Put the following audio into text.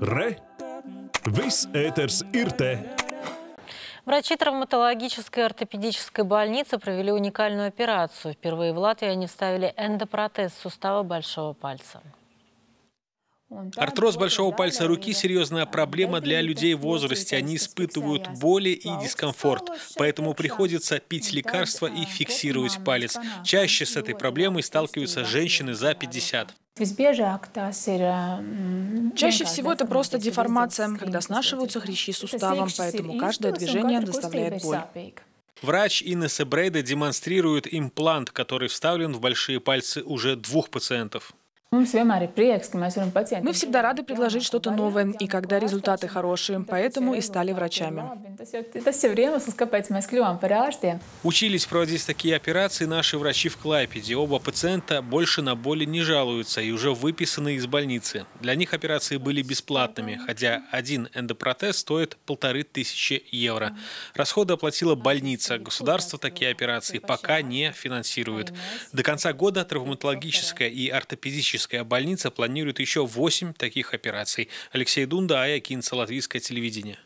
Ре, весь этерс ирте. Врачи травматологической ортопедической больницы провели уникальную операцию. Впервые в Латвии они вставили эндопротез сустава большого пальца. Артроз большого пальца руки – серьезная проблема для людей в возрасте. Они испытывают боли и дискомфорт, поэтому приходится пить лекарства и фиксировать палец. Чаще с этой проблемой сталкиваются женщины за 50. Visbiežāk tās Чаще всего это просто деформация, когда снашиваются хрящи суставом, поэтому каждое движение доставляет боль. Врач Инесса Брейда демонстрирует имплант, который вставлен в большие пальцы уже двух пациентов. Мы всегда рады предложить что-то новое, и когда результаты хорошие, поэтому и стали врачами. Tas jau, tas jau ir iemesls, kāpēc mēs kļuvām par ārstiem. Учились проводить такие операции наши врачи в Клайпеде. Оба пациента больше на боли не жалуются и уже выписаны из больницы. Для них операции были бесплатными, хотя один эндопротез стоит полторы тысячи евро. Расходы оплатила больница. Государство такие операции пока не финансирует. До конца года травматологическая и ортопедическая больница планирует еще 8 таких операций. Алексей Дунда, Ая Кинца, Латвийское телевидение.